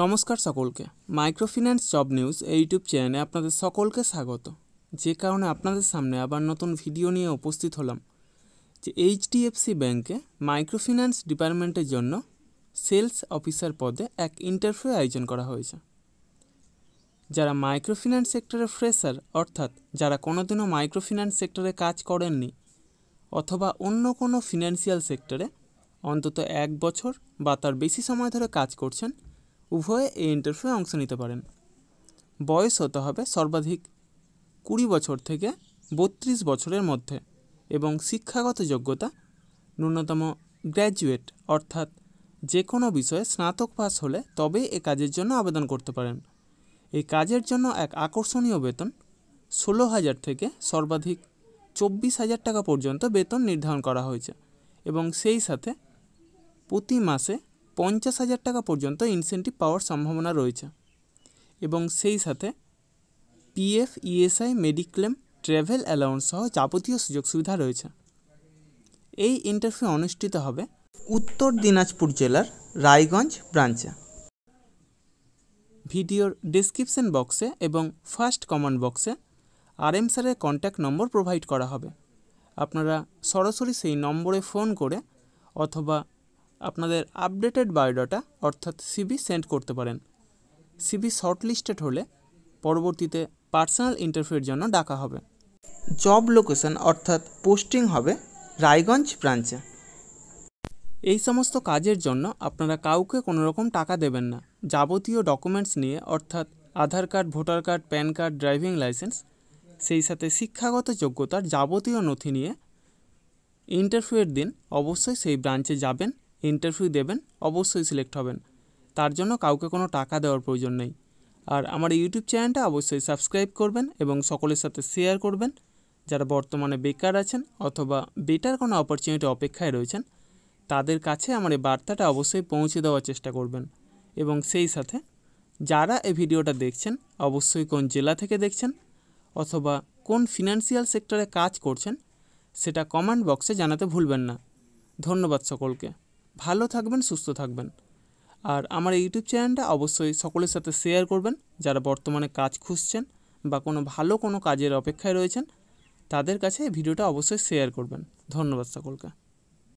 নমস্কার সকলকে microfinance job news এই ইউটিউব চ্যানেলে আপনাদের সকলকে স্বাগত যে কারণে আপনাদের সামনে আবার নতুন ভিডিও নিয়ে উপস্থিত হলাম যে এইচডিএফসি ব্যাংকে মাইক্রোফিন্যান্স ডিপার্টমেন্টের জন্য সেলস অফিসার পদে এক ইন্টারভিউ আয়োজন করা হয়েছে যারা মাইক্রোফিন্যান্স সেক্টরে ফ্রেশার অর্থাৎ যারা কোনোদিনও মাইক্রোফিন্যান্স সেক্টরে কাজ করেননি অথবা অন্য কোনো ফিনান্সিয়াল সেক্টরে অন্তত এক বছর বা তার বেশি সময় ধরে কাজ করছেন উভয়ে এই ইন্টারভিউয়ে অংশ নিতে পারেন বয়স হতে হবে সর্বাধিক কুড়ি বছর থেকে বত্রিশ বছরের মধ্যে এবং শিক্ষাগত যোগ্যতা ন্যূনতম গ্র্যাজুয়েট অর্থাৎ যে কোনো বিষয়ে স্নাতক পাস হলে তবেই এ কাজের জন্য আবেদন করতে পারেন এই কাজের জন্য এক আকর্ষণীয় বেতন ষোলো হাজার থেকে সর্বাধিক চব্বিশ হাজার টাকা পর্যন্ত বেতন নির্ধারণ করা হয়েছে এবং সেই সাথে প্রতি মাসে পঞ্চাশ হাজার টাকা পর্যন্ত ইনসেন্টিভ পাওয়ার সম্ভাবনা রয়েছে এবং সেই সাথে PF ESI mediclaim travel allowance সহ যাবতীয় সুযোগ সুবিধা রয়েছে এই ইন্টারভিউ অনুষ্ঠিত হবে উত্তর দিনাজপুর জেলার রায়গঞ্জ ব্রাঞ্চে ভিডিওর ডিসক্রিপশন বক্সে এবং ফার্স্ট কমেন্ট বক্সে আরএম স্যারের কন্ট্যাক্ট নম্বর প্রোভাইড করা হবে আপনারা সরাসরি সেই নম্বরে ফোন করে অথবা আপনাদের আপডেটেড বায়োডাটা অর্থাৎ সিবি সেন্ড করতে পারেন সিবি শর্টলিস্টেড হলে পরবর্তীতে পার্সোনাল ইন্টারভিউর জন্য ডাকা হবে জব লোকেশন অর্থাৎ পোস্টিং হবে রায়গঞ্জ ব্রাঞ্চে এই সমস্ত কাজের জন্য আপনারা কাউকে কোনো রকম টাকা দেবেন না যাবতীয় ডকুমেন্টস নিয়ে অর্থাৎ Aadhaar card voter card PAN card driving licence সেই সাথে শিক্ষাগত যোগ্যতার যাবতীয় নথি নিয়ে ইন্টারভিউয়ের দিন অবশ্যই সেই ব্রাঞ্চে যাবেন ইন্টারভিউ দেবেন অবশ্যই সিলেক্ট হবেন তার জন্য কাউকে কোনো টাকা দেওয়ার প্রয়োজন নেই আর আমার ইউটিউব চ্যানেলটা অবশ্যই সাবস্ক্রাইব করবেন এবং সকলের সাথে শেয়ার করবেন যারা বর্তমানে বেকার আছেন অথবা বেটার কোনো অপরচুনিটি অপেক্ষায় রয়েছেন তাদের কাছে আমার এই বার্তাটা অবশ্যই পৌঁছে দেওয়ার চেষ্টা করবেন এবং সেই সাথে যারা এই ভিডিওটা দেখছেন অবশ্যই কোন জেলা থেকে দেখছেন অথবা কোন ফিনান্সিয়াল সেক্টরে কাজ করছেন সেটা কমেন্ট বক্সে জানাতে ভুলবেন না ধন্যবাদ সকলকে ভালো থাকবেন সুস্থ থাকবেন আর আমার ইউটিউব চ্যানেলটা অবশ্যই সকলের সাথে শেয়ার করবেন যারা বর্তমানে কাজ খুঁজছেন বা কোনো ভালো কোনো কাজের অপেক্ষায় রয়েছেন তাদের কাছে ভিডিওটা অবশ্যই শেয়ার করবেন ধন্যবাদ সকলকে